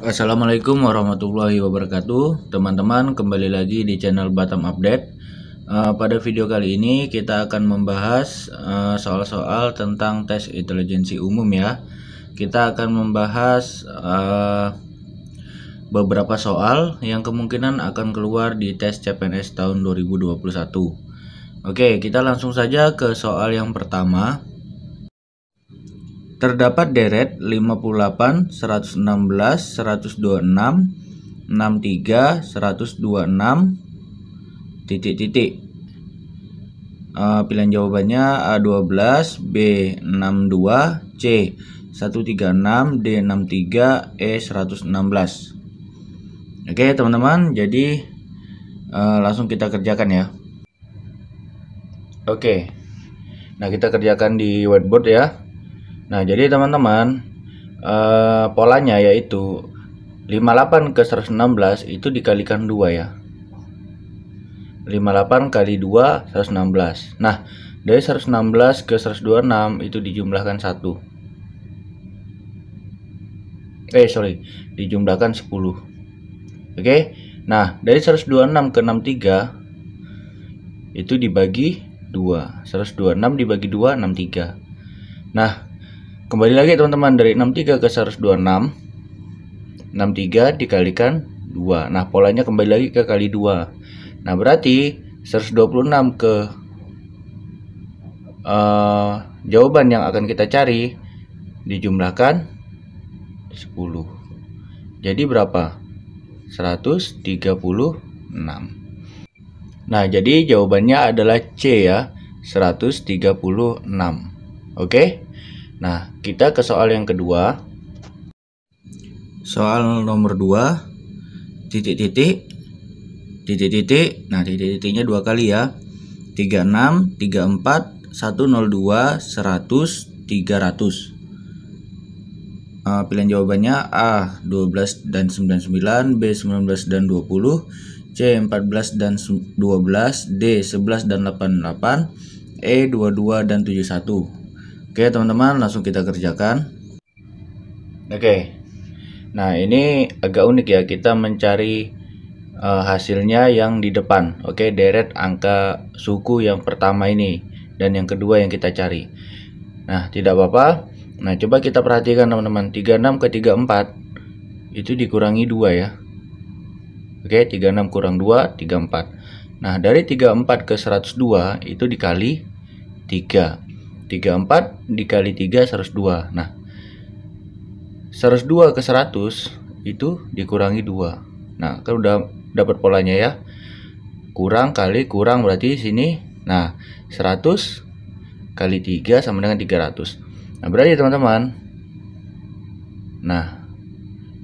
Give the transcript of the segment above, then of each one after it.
Assalamualaikum warahmatullahi wabarakatuh Teman-teman kembali lagi di channel Batam Update uh, Pada video kali ini kita akan membahas eh, soal-soal uh, tentang tes intelijensi umum ya Kita akan membahas uh, beberapa soal yang kemungkinan akan keluar di tes CPNS tahun 2021 Oke kita langsung saja ke soal yang pertama Terdapat deret 58, 116, 126, 63, 126, titik-titik. Uh, pilihan jawabannya A12, B62, C 136, D63, E116. Oke teman-teman, jadi uh, langsung kita kerjakan ya. Oke, nah kita kerjakan di whiteboard ya. Nah, jadi teman-teman, eh, polanya yaitu 58 ke 116 itu dikalikan 2 ya. 58 kali 2 116. Nah, dari 116 ke 126 itu dijumlahkan 1. Eh, sorry, dijumlahkan 10. Oke. Okay? Nah, dari 126 ke 63 itu dibagi 2. 126 dibagi 2 63. Nah, Kembali lagi teman-teman dari 63 ke 126. 63 dikalikan 2. Nah, polanya kembali lagi ke kali 2. Nah, berarti 126 ke uh, jawaban yang akan kita cari dijumlahkan 10. Jadi berapa? 136. Nah, jadi jawabannya adalah C ya, 136. Oke? Okay? Nah, kita ke soal yang kedua. Soal nomor 2 titik-titik titik-titik. Nah, titik-titiknya dua kali ya. 36, 34, 102, 100, 300. Uh, pilihan jawabannya A 12 dan 99, B 19 dan 20, C 14 dan 12, D 11 dan 88, E 22 dan 71. Oke teman-teman langsung kita kerjakan Oke Nah ini agak unik ya kita mencari uh, hasilnya yang di depan Oke deret angka suku yang pertama ini Dan yang kedua yang kita cari Nah tidak apa-apa Nah coba kita perhatikan teman-teman 36 ke 34 Itu dikurangi 2 ya Oke 36 kurang 2 34 Nah dari 34 ke 102 itu dikali 3 34 dikali 3 102. Nah, 102 ke 100 itu dikurangi 2. Nah, kan udah dapat polanya ya. Kurang kali kurang berarti sini. Nah, 100 kali 3 sama dengan 300. Nah, berarti teman-teman. Nah,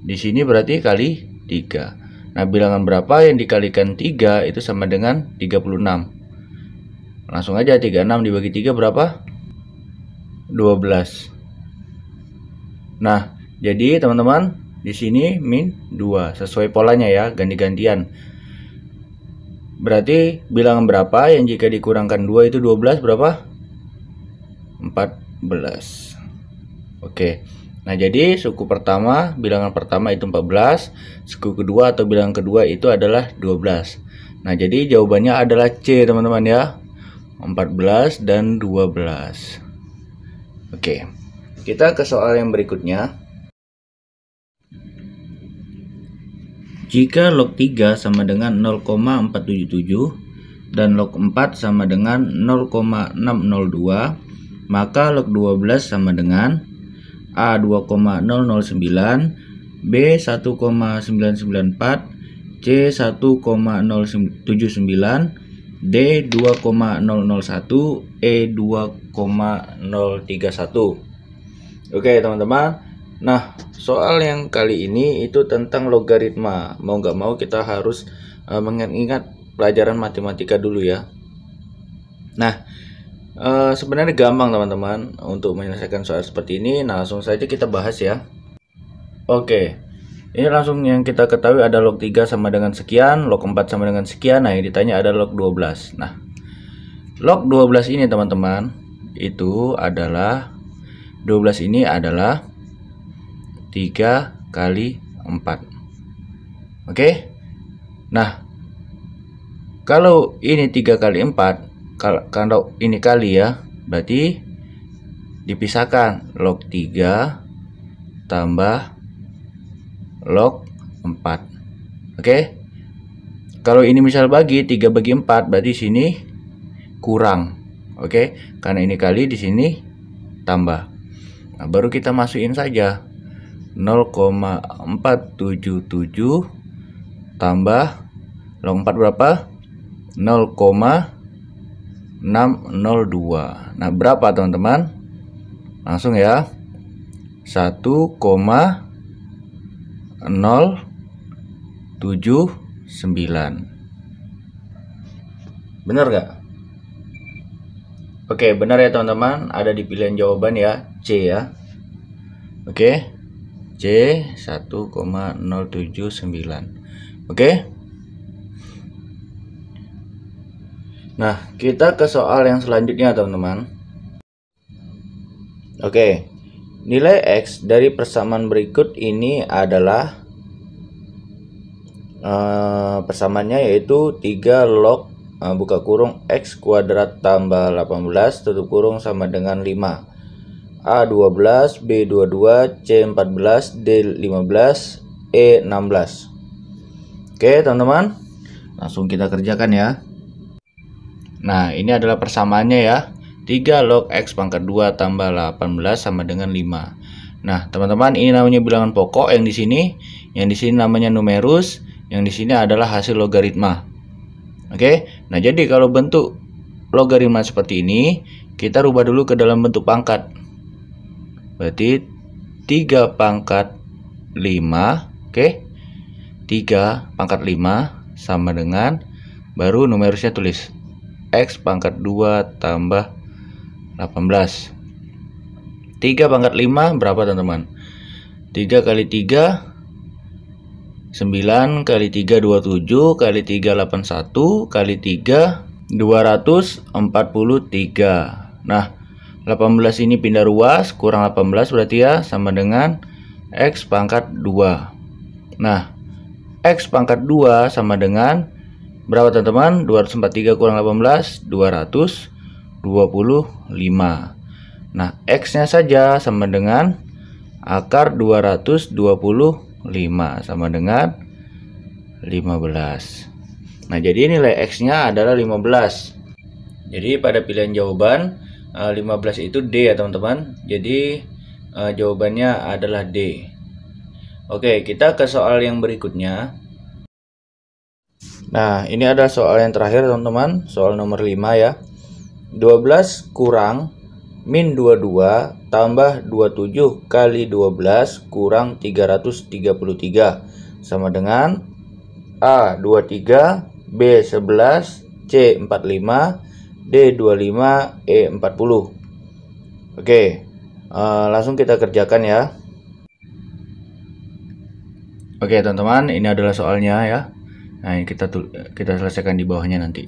di sini berarti kali 3. Nah, bilangan berapa yang dikalikan 3 itu sama dengan 36. Langsung aja 36 dibagi 3 berapa? 12. Nah, jadi teman-teman, di sini min 2 sesuai polanya ya, ganti-gantian. Berarti bilangan berapa yang jika dikurangkan 2 itu 12 berapa? 14. Oke. Nah, jadi suku pertama, bilangan pertama itu 14, suku kedua atau bilangan kedua itu adalah 12. Nah, jadi jawabannya adalah C, teman-teman ya. 14 dan 12. Oke, kita ke soal yang berikutnya. Jika log 3 sama dengan 0,477 dan log 4 sama dengan 0,602, maka log 12 sama dengan A 2,009, B 1,994, C 1,079, D 2,001, E 2,031. Oke, teman-teman. Nah, soal yang kali ini itu tentang logaritma. Mau nggak mau kita harus uh, mengingat pelajaran matematika dulu ya. Nah, uh, sebenarnya gampang teman-teman untuk menyelesaikan soal seperti ini. Nah, langsung saja kita bahas ya. Oke. Ini langsung yang kita ketahui ada log 3 sama dengan sekian, log 4 sama dengan sekian. Nah, yang ditanya ada log 12. Nah, log 12 ini teman-teman itu adalah 12 ini adalah 3 kali 4. Oke? Okay? Nah, kalau ini 3 kali 4, kalau ini kali ya, berarti dipisahkan log 3 tambah log 4 oke kalau ini misal bagi 3 bagi 4 berarti sini kurang oke karena ini kali di sini tambah nah, baru kita masukin saja 0,477 tambah log 4 berapa 0,602 nah berapa teman-teman langsung ya 1,602 079 bener gak? oke benar ya teman-teman ada di pilihan jawaban ya C ya oke C 1,079 oke nah kita ke soal yang selanjutnya teman-teman oke Nilai X dari persamaan berikut ini adalah uh, persamaannya yaitu 3 log uh, buka kurung X kuadrat tambah 18 tutup kurung sama dengan 5. A12, B22, C14, D15, E16. Oke, teman-teman. Langsung kita kerjakan ya. Nah, ini adalah persamaannya ya. 3 log X pangkat 2 tambah 18 sama dengan 5. Nah, teman-teman, ini namanya bilangan pokok yang di sini, yang di sini namanya numerus, yang di sini adalah hasil logaritma. Oke. Nah, jadi kalau bentuk logaritma seperti ini, kita rubah dulu ke dalam bentuk pangkat. Berarti 3 pangkat 5, oke. 3 pangkat 5 sama dengan baru numerusnya tulis x pangkat 2 tambah 18 3 pangkat 5 berapa teman-teman 3 kali 3 9 kali 3 27 kali 3 81 kali 3 243 nah 18 ini pindah ruas kurang 18 berarti ya sama dengan X pangkat 2 nah X pangkat 2 sama dengan berapa teman-teman 243 kurang 18 200 25. Nah, X-nya saja sama dengan akar 225 sama dengan 15. Nah, jadi nilai X-nya adalah 15. Jadi pada pilihan jawaban 15 eh, itu D ya teman-teman. Jadi eh, jawabannya adalah D. Oke, kita ke soal yang berikutnya. Nah, ini ada soal yang terakhir teman-teman, soal nomor 5 ya. 12 kurang min 22 tambah 27 kali 12 kurang 333 sama dengan A 23, B 11, C 45, D 25, E 40. Oke, uh, langsung kita kerjakan ya. Oke teman-teman, ini adalah soalnya ya. Nah, kita kita selesaikan di bawahnya nanti.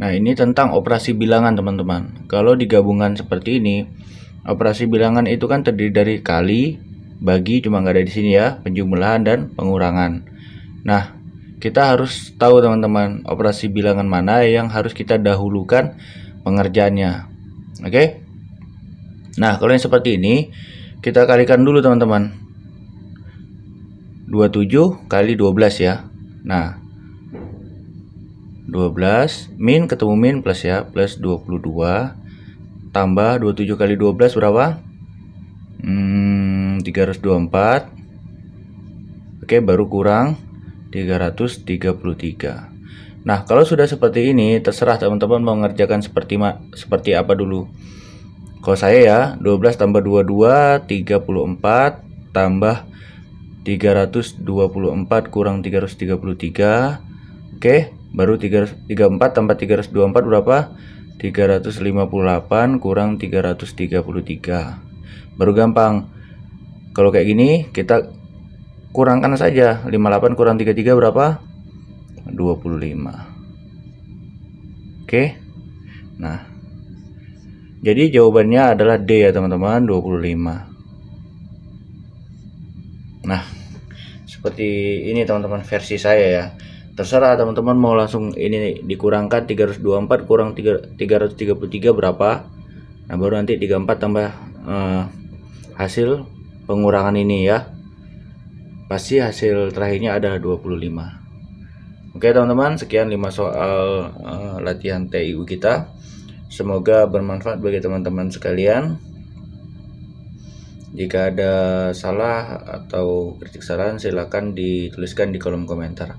Nah, ini tentang operasi bilangan, teman-teman. Kalau digabungkan seperti ini, operasi bilangan itu kan terdiri dari kali, bagi, cuma nggak ada di sini ya, penjumlahan dan pengurangan. Nah, kita harus tahu teman-teman operasi bilangan mana yang harus kita dahulukan pengerjaannya. Oke? Okay? Nah, kalau yang seperti ini, kita kalikan dulu teman-teman. 27 kali 12 ya. Nah, 12 min ketemu min plus ya plus 22 tambah 27 kali 12 berapa hmm, 324 oke baru kurang 333 nah kalau sudah seperti ini terserah teman-teman mau seperti seperti apa dulu kalau saya ya 12 tambah 22 34 tambah 324 kurang 333 oke baru 334 tambah 324 berapa 358 kurang 333 baru gampang kalau kayak gini kita kurangkan saja 58 kurang 33 berapa 25 oke nah jadi jawabannya adalah D ya teman-teman 25 nah seperti ini teman-teman versi saya ya terserah teman-teman mau langsung ini nih, dikurangkan 324 kurang 3, 333 berapa nah baru nanti 34 tambah uh, hasil pengurangan ini ya pasti hasil terakhirnya ada 25 oke teman-teman sekian 5 soal uh, latihan TIU kita semoga bermanfaat bagi teman-teman sekalian jika ada salah atau kritik saran silahkan dituliskan di kolom komentar